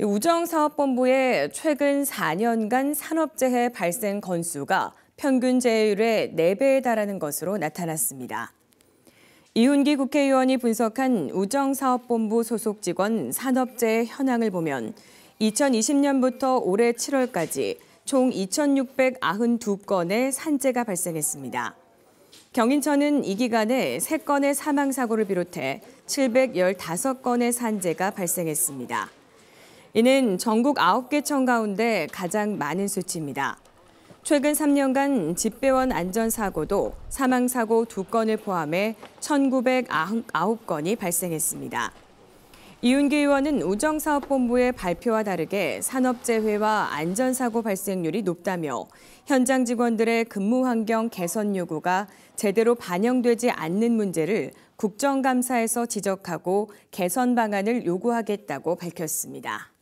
우정사업본부의 최근 4년간 산업재해 발생 건수가 평균 재해율의 4배에 달하는 것으로 나타났습니다. 이훈기 국회의원이 분석한 우정사업본부 소속 직원 산업재해 현황을 보면 2020년부터 올해 7월까지 총 2,692건의 산재가 발생했습니다. 경인천은 이 기간에 3건의 사망사고를 비롯해 715건의 산재가 발생했습니다. 이는 전국 9개 청 가운데 가장 많은 수치입니다. 최근 3년간 집배원 안전사고도 사망사고 2건을 포함해 1,909건이 발생했습니다. 이윤기 의원은 우정사업본부의 발표와 다르게 산업재해와 안전사고 발생률이 높다며 현장 직원들의 근무 환경 개선 요구가 제대로 반영되지 않는 문제를 국정감사에서 지적하고 개선 방안을 요구하겠다고 밝혔습니다.